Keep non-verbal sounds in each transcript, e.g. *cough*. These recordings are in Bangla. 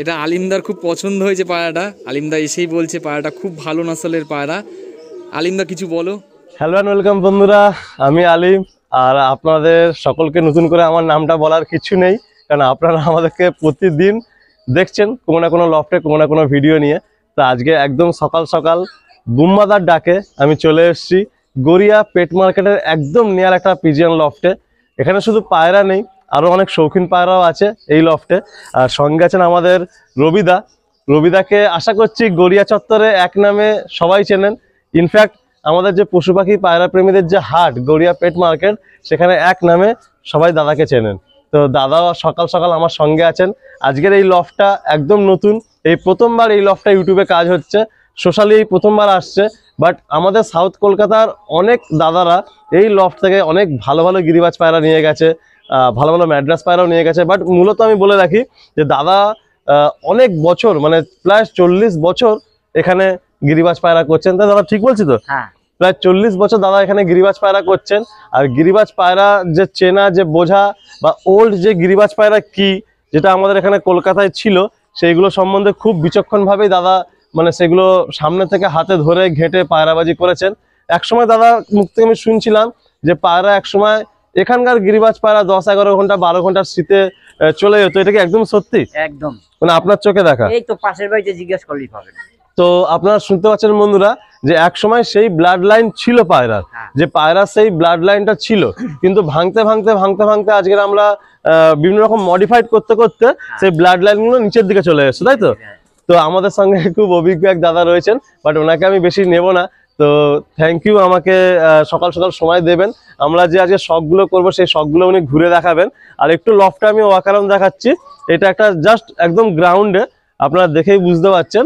এটা আলিমদার খুব পছন্দ হয়েছে পায়রাটা আলিমদা এসেই বলছে পায়রাটা খুব ভালো নাসলের পায়রা আলিমদা কিছু বলো হ্যালো অ্যান্ড ওয়েলকাম বন্ধুরা আমি আলিম আর আপনাদের সকলকে নতুন করে আমার নামটা বলার কিছু নেই কারণ আপনারা আমাদেরকে প্রতিদিন দেখছেন কোনো না কোনো লফটে কোনো না কোনো ভিডিও নিয়ে তো আজকে একদম সকাল সকাল বুম্মাদার ডাকে আমি চলে এসেছি গড়িয়া পেট মার্কেটের একদম নেয়ার একটা পিজিয়ান লফটে এখানে শুধু পায়রা নেই আরও অনেক শৌখিন পায়রাও আছে এই লফটে আর সঙ্গে আছেন আমাদের রবিদা রবিদাকে আশা করছি গড়িয়া চত্বরে এক নামে সবাই চেনেন ইনফ্যাক্ট আমাদের যে পশু পাখি পায়রা প্রেমীদের যে হাট গড়িয়া পেট মার্কেট সেখানে এক নামে সবাই দাদাকে চেনেন তো দাদা সকাল সকাল আমার সঙ্গে আছেন আজকের এই লফটা একদম নতুন এই প্রথমবার এই লফটা ইউটিউবে কাজ হচ্ছে সোশ্যালি এই প্রথমবার আসছে বাট আমাদের সাউথ কলকাতার অনেক দাদারা এই লফট থেকে অনেক ভালো ভালো গিরিবাজ পায়রা নিয়ে গেছে ভালো ভালো ম্যাড্রাস পায়রাও নিয়ে গেছে বাট মূলত আমি বলে রাখি যে দাদা অনেক বছর মানে প্রায় চল্লিশ বছর এখানে গিরিবাজ পায়রা করছেন তাই দাদা ঠিক বলছি তো হ্যাঁ। প্রায় চল্লিশ বছর দাদা এখানে গিরিবাজ পায়রা করছেন আর গিরিবাজ পায়রা যে চেনা যে বোঝা বা ওল্ড যে গিরিবাজ পায়রা কি যেটা আমাদের এখানে কলকাতায় ছিল সেইগুলো সম্বন্ধে খুব বিচক্ষণভাবেই দাদা মানে সেগুলো সামনে থেকে হাতে ধরে ঘেটে পায়রাবাজি করেছেন একসময় দাদা মুখ থেকে আমি শুনছিলাম যে পায়রা একসময় এখানকার গিরিবাজ পাড়া দশ এগারো ঘন্টা বারো ঘন্টার শীতে চলে যেত এটা কি একদম সত্যি একদম মানে আপনার চোখে দেখা এই তো পাশের বাড়িতে জিজ্ঞেস করলেই পাবে তো আপনারা শুনতে পাচ্ছেন বন্ধুরা যে এক সময় সেই ব্লাড লাইন ছিল পায়রার হ্যাঁ। যে পায়রার সেই ব্লাড লাইনটা ছিল কিন্তু ভাঙতে ভাঙতে ভাঙতে ভাঙতে আজকের আমরা বিভিন্ন রকম মডিফাইড করতে করতে হ্যাঁ। সেই ব্লাড লাইনগুলো নিচের দিকে চলে এসছে তাই তো হ্যাঁ। তো আমাদের সঙ্গে *laughs* খুব অভিজ্ঞ এক দাদা রয়েছেন বাট ওনাকে আমি বেশি নেব না তো থ্যাংক ইউ আমাকে সকাল সকাল সময় দেবেন আমরা যে আজকে শখগুলো করব সেই শখগুলো উনি ঘুরে দেখাবেন আর একটু লফটা আমি ওয়াকারাম দেখাচ্ছি এটা একটা জাস্ট একদম গ্রাউন্ডে আপনারা দেখেই বুঝতে পারছেন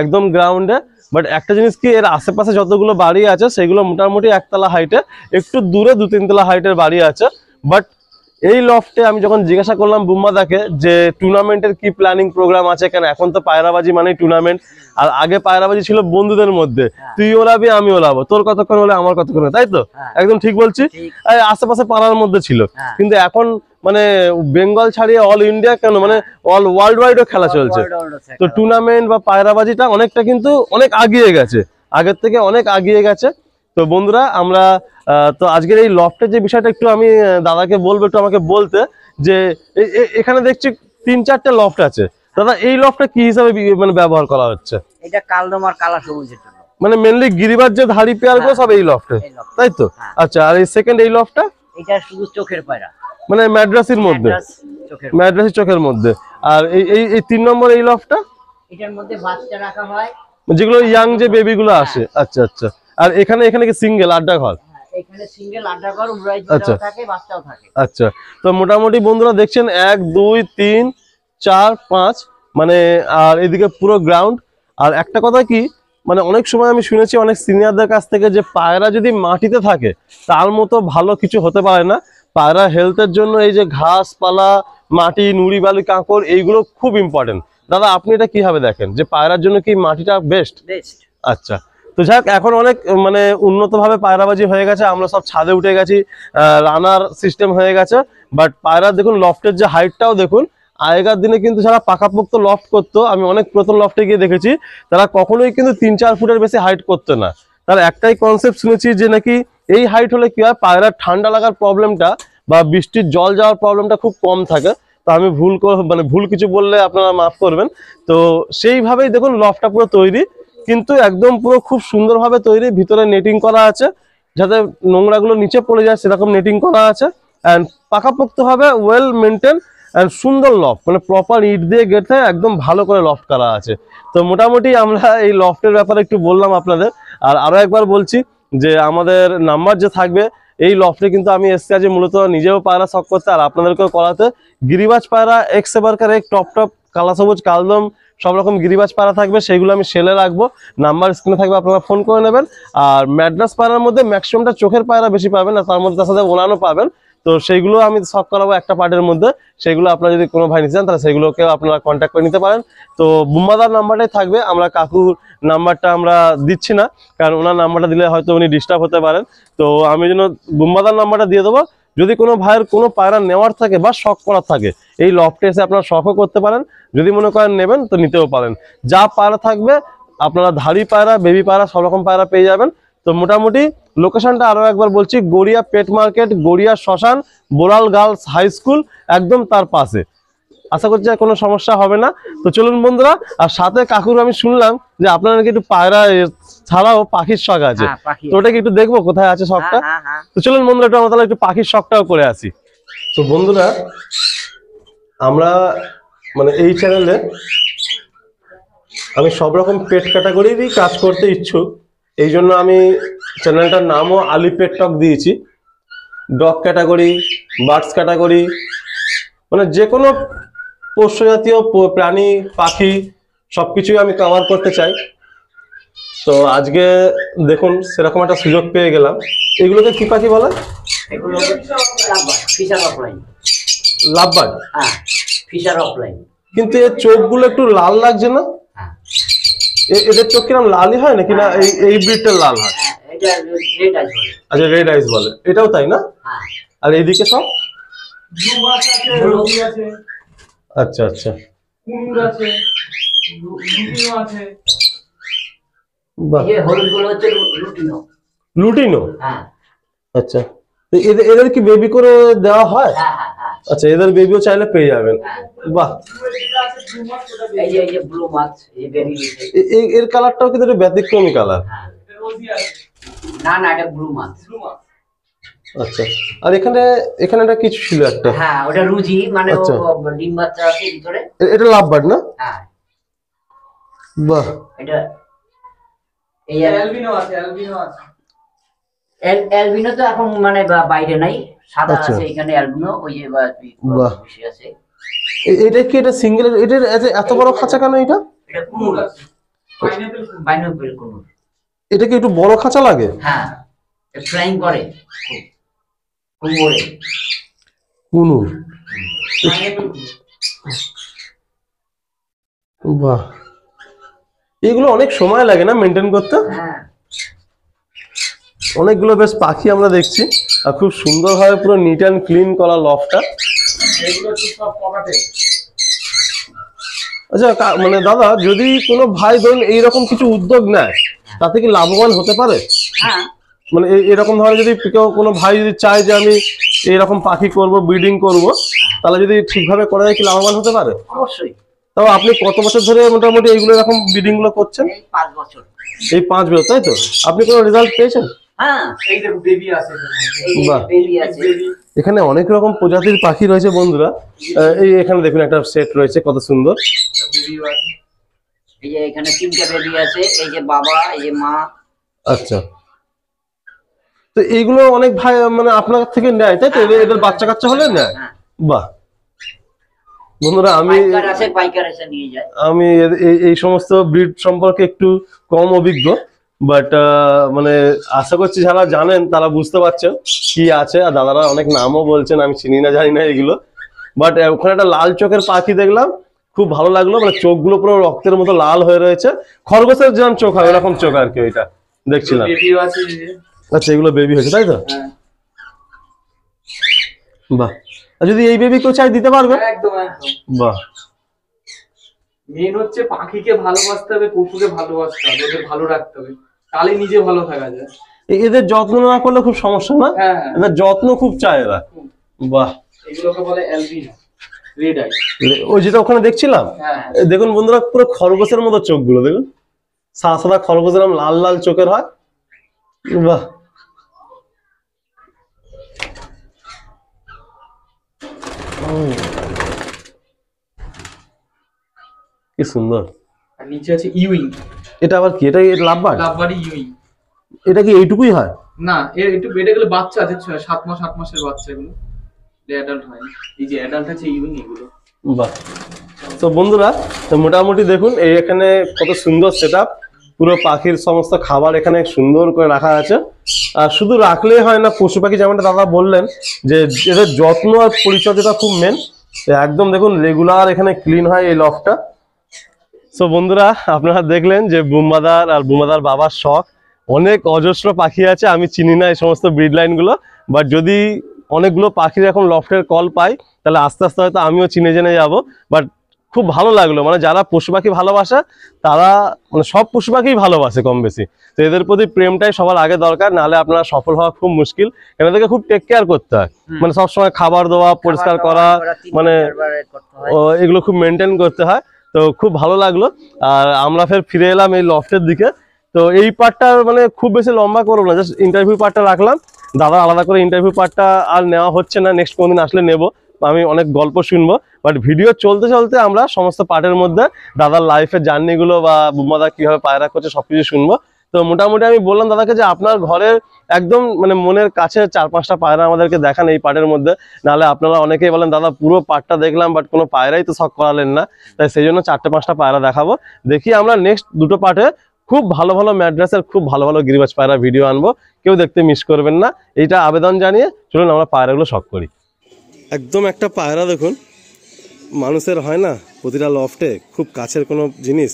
একদম গ্রাউন্ডে বাট একটা জিনিস কি এর আশেপাশে যতগুলো বাড়ি আছে সেগুলো মোটামুটি একতলা হাইটে একটু দূরে দু তিনতলা হাইটের বাড়ি আছে বাট এই লফটে আমি যখন জিজ্ঞাসা করলাম বুম্মাদাকে যে টুর্নামেন্টের কি প্ল্যানিং প্রোগ্রাম আছে কেন এখন তো পায়রাবাজি মানে টুর্নামেন্ট আর আগে পায়রাবাজি ছিল বন্ধুদের মধ্যে হ্যাঁ। তুই ওলাবি আমি ওলাবো তোর কতক্ষণ হলে আমার কতক্ষণ তাই তো হ্যাঁ। একদম ঠিক বলছি আশেপাশে পাড়ার মধ্যে ছিল হ্যাঁ। কিন্তু এখন মানে বেঙ্গল ছাড়িয়ে অল ইন্ডিয়া কেন মানে অল ওয়ার্ল্ড ওয়াইড খেলা চলছে তো টুর্নামেন্ট বা পায়রাবাজিটা অনেকটা কিন্তু অনেক আগিয়ে গেছে আগের থেকে অনেক আগিয়ে গেছে তো বন্ধুরা আমরা তো আজকের এই লফটের যে বিষয়টা একটু আমি দাদাকে বলবো একটু আমাকে বলতে যে এখানে দেখছি তিন চারটে লফট আছে দাদা এই লফটা কি হিসাবে মানে ব্যবহার করা হচ্ছে এটা কালদমার কালা সবুজ মানে মেনলি গিরিবার যে ধাড়ি পেয়ার গুলো হ্যাঁ, সব এই লফটে তাই তো হ্যাঁ। আচ্ছা আর এই সেকেন্ড এই লফটা এটা শুধু চোখের পায়রা মানে ম্যাড্রাসির মধ্যে ম্যাড্রাসির চোখের মধ্যে আর এই এই তিন নম্বর এই লফটা এটার মধ্যে বাচ্চা রাখা হয় যেগুলো ইয়াং যে বেবিগুলো আসে আচ্ছা আচ্ছা আর এখানে এখানে কি সিঙ্গেল আড্ডা ঘর আচ্ছা তো মোটামুটি বন্ধুরা দেখছেন এক দুই তিন চার পাঁচ মানে আর এদিকে পুরো গ্রাউন্ড আর একটা কথা কি মানে অনেক সময় আমি শুনেছি অনেক সিনিয়রদের কাছ থেকে যে পায়রা যদি মাটিতে থাকে তার মতো ভালো কিছু হতে পারে না পায়রা হেলথের জন্য এই যে ঘাস পালা মাটি নুড়ি বালি কাঁকড় এইগুলো খুব ইম্পর্টেন্ট দাদা আপনি এটা কিভাবে দেখেন যে পায়রার জন্য কি মাটিটা বেস্ট আচ্ছা তো যাক এখন অনেক মানে উন্নতভাবে পায়রাবাজি হয়ে গেছে আমরা সব ছাদে উঠে গেছি রানার সিস্টেম হয়ে গেছে বাট পায়রা দেখুন লফটের যে হাইটটাও দেখুন আগেকার দিনে কিন্তু যারা পাকাপোক্ত লফট করতো আমি অনেক প্রথম লফটে গিয়ে দেখেছি তারা কখনোই কিন্তু তিন চার ফুটের বেশি হাইট করতো না তার একটাই কনসেপ্ট শুনেছি যে নাকি এই হাইট হলে কি হয় পায়রার ঠান্ডা লাগার প্রবলেমটা বা বৃষ্টির জল যাওয়ার প্রবলেমটা খুব কম থাকে তো আমি ভুল মানে ভুল কিছু বললে আপনারা মাফ করবেন তো সেইভাবেই দেখুন লফটা পুরো তৈরি কিন্তু একদম পুরো খুব সুন্দরভাবে তৈরি ভিতরে নেটিং করা আছে যাতে নোংরাগুলো নিচে পড়ে যায় সেরকম নেটিং করা আছে অ্যান্ড পাকাপোক্তভাবে ওয়েল মেনটেন অ্যান্ড সুন্দর লফ মানে প্রপার ইট দিয়ে গেঁথে একদম ভালো করে লফট করা আছে তো মোটামুটি আমরা এই লফটের ব্যাপারে একটু বললাম আপনাদের আর আরও একবার বলছি যে আমাদের নাম্বার যে থাকবে এই লফটে কিন্তু আমি এসছি আজ মূলত নিজেও পায়রা শখ করতে আর আপনাদেরকেও করাতে গিরিবাজ পায়রা এক্স এবারকার এক টপ টপ কালা সবুজ কালদম সব রকম গিরিবাজ পাড়া থাকবে সেগুলো আমি সেলে রাখবো নাম্বার স্ক্রিনে থাকবে আপনারা ফোন করে নেবেন আর ম্যাড্রাস পাড়ার মধ্যে ম্যাক্সিমামটা চোখের পায়রা বেশি পাবেন আর তার মধ্যে তার সাথে ওলানো পাবেন তো সেইগুলো আমি সব করাবো একটা পার্টের মধ্যে সেগুলো আপনারা যদি কোনো ভাই নিতে চান তাহলে সেগুলোকেও আপনারা কন্ট্যাক্ট করে নিতে পারেন তো বুম্মাদার নাম্বারটাই থাকবে আমরা কাকুর নাম্বারটা আমরা দিচ্ছি না কারণ ওনার নাম্বারটা দিলে হয়তো উনি ডিস্টার্ব হতে পারেন তো আমি জন্য বুম্বাদার নাম্বারটা দিয়ে দেবো যদি কোনো ভাইয়ের কোনো পায়রা নেওয়ার থাকে বা শখ করার থাকে এই লফটে এসে আপনারা শখও করতে পারেন যদি মনে করেন নেবেন তো নিতেও পারেন যা পায়রা থাকবে আপনারা ধাড়ি পায়রা বেবি পায়রা সব রকম পায়রা পেয়ে যাবেন তো মোটামুটি লোকেশনটা আরও একবার বলছি গড়িয়া পেট মার্কেট গড়িয়া শ্মশান বোরাল গার্লস হাই স্কুল একদম তার পাশে আশা করছি কোনো সমস্যা হবে না তো চলুন বন্ধুরা আর সাথে কাকুর আমি শুনলাম যে আপনারা নাকি একটু পায়রা ছাড়াও পাখির শখ আছে হ্যাঁ, তো ওটাকে একটু দেখবো কোথায় আছে শখটা হ্যাঁ, হ্যাঁ, তো চলুন বন্ধুরা একটু আমরা তাহলে একটু পাখির শখটাও করে আসি তো বন্ধুরা আমরা মানে এই চ্যানেলে আমি সব রকম পেট ক্যাটাগরিরই কাজ করতে ইচ্ছুক এই জন্য আমি চ্যানেলটার নামও আলি পেট টক দিয়েছি ডগ ক্যাটাগরি বার্ডস ক্যাটাগরি মানে যে কোনো পোষ্য জাতীয় প্রাণী পাখি সব কিছুই আমি কাভার করতে চাই তো আজকে দেখুন সেরকম একটা সুযোগ পেয়ে গেলাম এগুলোকে কি পাখি বলে হ্যাঁ, কিন্তু এর চোখগুলো একটু লাল লাগছে না হ্যাঁ। এদের চোখ কিরম লালই হয় নাকি না এই এই ব্রিডটা লাল হয় হ্যাঁ, আচ্ছা রেড আইস বলে এটাও তাই না আর এইদিকে সব আচ্ছা আচ্ছা হ্যাঁ। আচ্ছা। এদের এদের কি বেবি করে দেওয়া হয় হ্যাঁ, হ্যাঁ, আচ্ছা এদের বেবিও চাইলে পেয়ে যাবেন বাহ এর কালারটাও কিন্তু ব্যতিক্রমী কালার এটা আচ্ছা আর এখানে এখানে একটা কিছু ছিল একটা হ্যাঁ মানে আচ্ছা। না বাহ এটা এই তো এখন মানে বাইরে নাই সাদা আচ্ছা। এখানে অ্যালবিনো ওই এটা কি এটা সিঙ্গেল এটা এত বড় খাঁচা কেন এটা কুমুর কি একটু বড় খাঁচা লাগে হ্যাঁ ফ্লাইং করে কুনুর বাহ এগুলো অনেক সময় লাগে না মেনটেন করতে হ্যাঁ। অনেকগুলো বেশ পাখি আমরা দেখছি আর খুব সুন্দরভাবে পুরো নিট অ্যান্ড ক্লিন করা লফটা আচ্ছা মানে দাদা যদি কোনো ভাই ধরুন এইরকম কিছু উদ্যোগ নেয় তাতে কি লাভবান হতে পারে হ্যাঁ। মানে এরকম ধরনের যদি কেউ কোনো ভাই যদি চায় যে আমি এইরকম পাখি করব ব্রিডিং করব হ্যাঁ। তাহলে যদি ঠিকভাবে করা যায় কি লাভবান হতে পারে অবশ্যই তাও আপনি কত বছর ধরে মোটামুটি এইগুলো এরকম বিডিং গুলো করছেন এই পাঁচ বছর তাই তো আপনি কোনো রেজাল্ট পেয়েছেন হ্যাঁ। এখানে অনেক রকম প্রজাতির পাখি রয়েছে বন্ধুরা এই এখানে দেখুন একটা সেট রয়েছে কত সুন্দর এই যে এখানে তিনটা বেবি আছে এই যে বাবা এই যে মা আচ্ছা তো এইগুলো অনেক ভাই মানে আপনার থেকে নেয় তাই তো এদের বাচ্চা কাচ্চা হলে নেয় হ্যাঁ। বাহ বন্ধুরা আমি আমি এই সমস্ত ব্রিড সম্পর্কে একটু কম অভিজ্ঞ বাট মানে আশা করছি যারা জানেন তারা বুঝতে পারছেন কি আছে আর দাদারা অনেক নামও বলছেন আমি চিনি না জানি না এগুলো বাট ওখানে একটা লাল চোখের পাখি দেখলাম খুব ভালো লাগলো মানে চোখগুলো পুরো রক্তের মতো লাল হয়ে রয়েছে খরগোশের যেমন চোখ হয় ওরকম চোখ আর কি ওইটা দেখছিলাম আচ্ছা এগুলো বেবি হয়েছে তাই তো হ্যাঁ। বাহ যদি এই বেবি কেউ চাই দিতে পারবে একদম বাহ মেন হচ্ছে পাখিকে ভালোবাসতে হবে পশুকে ভালোবাসতে হবে ওদের ভালো রাখতে হবে তাহলে নিজে ভালো থাকা যায় এদের যত্ন না করলে খুব সমস্যা না হ্যাঁ, হ্যাঁ। এদের যত্ন খুব চায় এরা বাহ এগুলোকে বলে ওই যেটা ওখানে দেখছিলাম হ্যাঁ, দেখুন বন্ধুরা পুরো খরগোশের মতো চোখগুলো দেখুন সাদা সাদা খরগোশের লাল লাল চোখের হয় বাহ কি সুন্দর আর নিচে আছে ইউইং এটা আবার কি এটা লাভবার্ড লাভবার্ড ইউইং এটা কি এইটুকুই হয় না এর একটু বেড়ে গেলে বাচ্চা আছে সাত মাস আট মাসের বাচ্চা এগুলো অ্যাডাল্ট হয় এই যে অ্যাডাল্ট আছে ইউইং এগুলো বাহ তো বন্ধুরা তো মোটামুটি দেখুন এই এখানে কত সুন্দর সেট পুরো পাখির সমস্ত খাবার এখানে সুন্দর করে রাখা আছে আর শুধু রাখলেই হয় না পশু পাখি যেমনটা দাদা বললেন যে এদের যত্ন আর পরিচর্যাটা খুব মেন একদম দেখুন রেগুলার এখানে ক্লিন হয় এই লফটা সো বন্ধুরা আপনারা দেখলেন যে বুম্বাদার আর বুম্বাদার বাবার শখ অনেক অজস্র পাখি আছে আমি চিনি না এই সমস্ত ব্রিড লাইনগুলো বাট যদি অনেকগুলো পাখির এখন লফটের কল পাই তাহলে আস্তে আস্তে হয়তো আমিও চিনে জেনে যাবো বাট খুব ভালো লাগলো মানে যারা পশু পাখি ভালোবাসা তারা মানে সব পশু পাখিই ভালোবাসে কম বেশি তো এদের প্রতি প্রেমটাই সবার আগে দরকার নাহলে আপনার সফল হওয়া খুব মুশকিল থেকে খুব টেক কেয়ার করতে হয় মানে সবসময় খাবার দেওয়া পরিষ্কার করা মানে এগুলো খুব মেনটেন করতে হয় তো খুব ভালো লাগলো আর আমরা ফের ফিরে এলাম এই লফটের দিকে তো এই পার্টটা মানে খুব বেশি লম্বা করবো না জাস্ট ইন্টারভিউ পার্টটা রাখলাম দাদা আলাদা করে ইন্টারভিউ পার্টটা আর নেওয়া হচ্ছে না নেক্সট কোনদিন আসলে নেবো আমি অনেক গল্প শুনবো বাট ভিডিও চলতে চলতে আমরা সমস্ত পার্টের মধ্যে দাদার লাইফের জার্নিগুলো বা বুমাদা কীভাবে পায়রা করছে সব কিছু শুনবো তো মোটামুটি আমি বললাম দাদাকে যে আপনার ঘরের একদম মানে মনের কাছে চার পাঁচটা পায়রা আমাদেরকে দেখান এই পার্টের মধ্যে নাহলে আপনারা অনেকেই বলেন দাদা পুরো পার্টটা দেখলাম বাট কোনো পায়রাই তো শখ করালেন না তাই সেই জন্য চারটে পাঁচটা পায়রা দেখাবো দেখি আমরা নেক্সট দুটো পার্টে খুব ভালো ভালো ম্যাড্রাসের খুব ভালো ভালো গিরিবাজ পায়রা ভিডিও আনবো কেউ দেখতে মিস করবেন না এইটা আবেদন জানিয়ে চলুন আমরা পায়রাগুলো শখ করি একদম একটা পায়রা দেখুন মানুষের হয় না প্রতিটা লফটে খুব কাছের কোনো জিনিস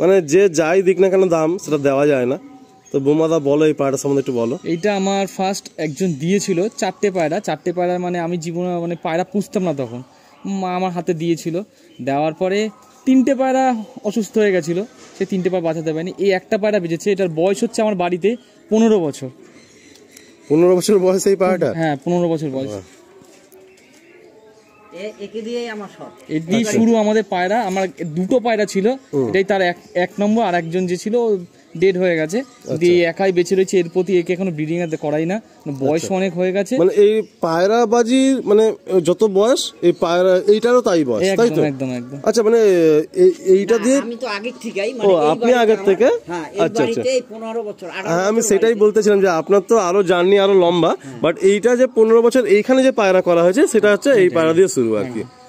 মানে যে যাই দিক না কেন দাম সেটা দেওয়া যায় না তো বোমাদা বলো এই পায়রা সম্বন্ধে একটু বলো এইটা আমার ফার্স্ট একজন দিয়েছিল চারটে পায়রা চারটে পায়রা মানে আমি জীবনে মানে পায়রা পুষতাম না তখন মা আমার হাতে দিয়েছিল দেওয়ার পরে তিনটে পায়রা অসুস্থ হয়ে গেছিলো সে তিনটে পায়রা বাঁচাতে পারেনি এই একটা পায়রা বেঁচেছে এটার বয়স হচ্ছে আমার বাড়িতে পনেরো বছর পনেরো বছর বয়স এই পায়রাটা হ্যাঁ পনেরো বছর বয়স একে দিয়েই শুরু আমাদের পায়রা আমার দুটো পায়রা ছিল এটাই তার এক এক নম্বর আর একজন যে ছিল ডেড হয়ে গেছে আচ্ছা। দিয়ে একাই বেঁচে রয়েছে এর প্রতি একে এখনো ব্রিডিং আর করাই না মানে আচ্ছা। বয়স অনেক হয়ে গেছে মানে এই পায়রা বাজির মানে যত বয়স এই পায়রা এইটারও তাই বয়স তাই তো একদম একদম আচ্ছা মানে এইটা দিয়ে আমি তো আগে থেকেই মানে আপনি আগে থেকে হ্যাঁ, আচ্ছা আচ্ছা হ্যাঁ আমি সেটাই বলতেছিলাম যে আপনার তো আরো জার্নি আরো লম্বা হ্যাঁ। বাট এইটা যে পনেরো বছর এইখানে যে পায়রা করা হয়েছে সেটা হচ্ছে এই পায়রা দিয়ে শুরু আর কি হ্যাঁ।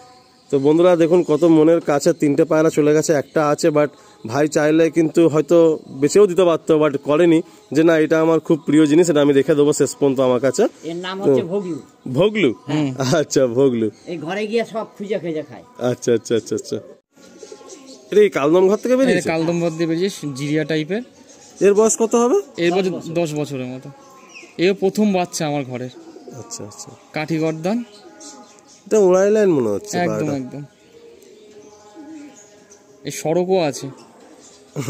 তো বন্ধুরা দেখুন কত মনের কাছে তিনটে পায়রা চলে গেছে একটা আছে বাট ভাই চাইলে কিন্তু হয়তো বেচেও দিতে পারতো বাট করেনি যে না এটা আমার খুব প্রিয় জিনিস এটা আমি রেখে দেবো শেষ পর্যন্ত আমার কাছে ভোগলু ভোগলু হ্যাঁ। আচ্ছা ভোগলু এই ঘরে গিয়ে সব খুঁজে খুঁজে খায় আচ্ছা আচ্ছা আচ্ছা আচ্ছা এটা এই কালদম ঘর থেকে বেরিয়েছে কালদম ঘর দিয়ে বেরিয়েছে জিরিয়া টাইপের এর বয়স কত হবে এর বয়স দশ বছরের মতো এও প্রথম বাচ্চা আমার ঘরের আচ্ছা আচ্ছা কাঠি গর্দান এটা উড়াই মনে হচ্ছে একদম একদম এই সড়কও আছে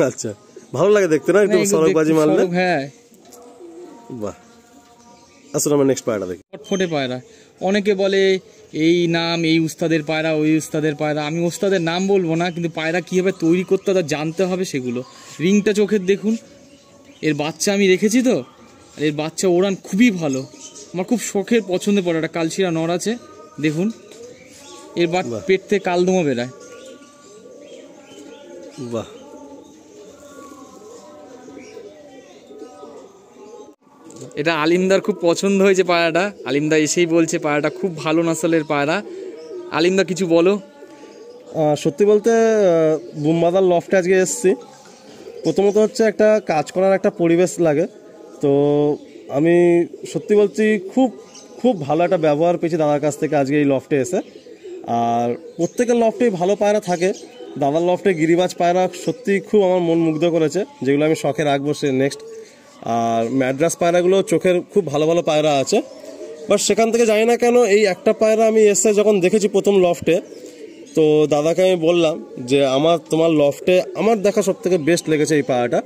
আচ্ছা ভালো লাগে দেখতে না একটু হ্যাঁ, মারলে হ্যাঁ বাহ আসলে নেক্সট পায়রা দেখি ফটফটে পায়রা অনেকে বলে এই নাম এই উস্তাদের পায়রা ওই উস্তাদের পায়রা আমি ওস্তাদের নাম বলবো না কিন্তু পায়রা কীভাবে তৈরি করতে তা জানতে হবে সেগুলো রিংটা চোখের দেখুন এর বাচ্চা আমি রেখেছি তো আর এর বাচ্চা ওড়ান খুবই ভালো আমার খুব শখের পছন্দের পড়ে একটা কালশিরা নর আছে দেখুন এর পেট থেকে কালদমও বেড়ায় বাহ এটা আলিমদার খুব পছন্দ হয়েছে পায়রাটা আলিমদা এসেই বলছে পায়রাটা খুব ভালো নাসলের পায়রা আলিমদা কিছু বলো সত্যি বলতে বুম্বাদার লফটে আজকে এসেছি প্রথমত হচ্ছে একটা কাজ করার একটা পরিবেশ লাগে তো আমি সত্যি বলছি খুব খুব ভালো একটা ব্যবহার পেয়েছি দাদার কাছ থেকে আজকে এই লফটে এসে আর প্রত্যেকের লফটেই ভালো পায়রা থাকে দাদার লফটে গিরিবাজ পায়রা সত্যিই খুব আমার মন মুগ্ধ করেছে যেগুলো আমি শখে রাখবো সে নেক্সট আর ম্যাড্রাস পায়রাগুলো চোখের খুব ভালো ভালো পায়রা আছে বাট সেখান থেকে জানি না কেন এই একটা পায়রা আমি এসে যখন দেখেছি প্রথম লফটে তো দাদাকে আমি বললাম যে আমার তোমার লফটে আমার দেখা সব থেকে বেস্ট লেগেছে এই পায়রাটা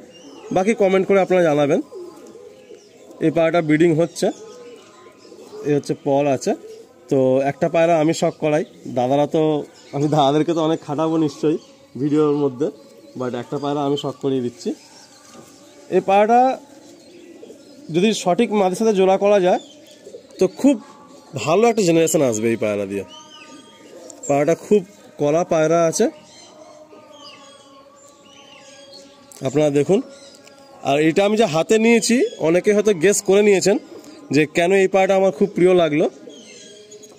বাকি কমেন্ট করে আপনারা জানাবেন এই পায়রাটা ব্রিডিং হচ্ছে এ হচ্ছে পল আছে তো একটা পায়রা আমি শখ করাই দাদারা তো আমি দাদাদেরকে তো অনেক খাটাবো নিশ্চয়ই ভিডিওর মধ্যে বাট একটা পায়রা আমি শখ করিয়ে দিচ্ছি এই পায়রাটা যদি সঠিক মাদের সাথে জোড়া করা যায় তো খুব ভালো একটা জেনারেশন আসবে এই পায়রা দিয়ে পায়রাটা খুব কলা পায়রা আছে আপনারা দেখুন আর এটা আমি যে হাতে নিয়েছি অনেকে হয়তো গেস করে নিয়েছেন যে কেন এই পায়রাটা আমার খুব প্রিয় লাগলো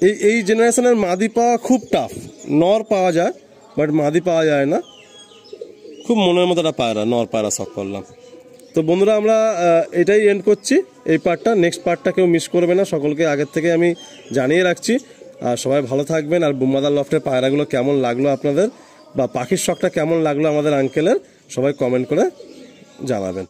এই এই জেনারেশনের মাদি পাওয়া খুব টাফ নর পাওয়া যায় বাট মাদি পাওয়া যায় না খুব মনের মতো একটা পায়রা নর পায়রা শখ করলাম তো বন্ধুরা আমরা এটাই এন্ড করছি এই পার্টটা নেক্সট পার্টটা কেউ মিস করবে না সকলকে আগের থেকে আমি জানিয়ে রাখছি আর সবাই ভালো থাকবেন আর বুম্বাদার লফটের পায়রাগুলো কেমন লাগলো আপনাদের বা পাখির শখটা কেমন লাগলো আমাদের আঙ্কেলের সবাই কমেন্ট করে জানাবেন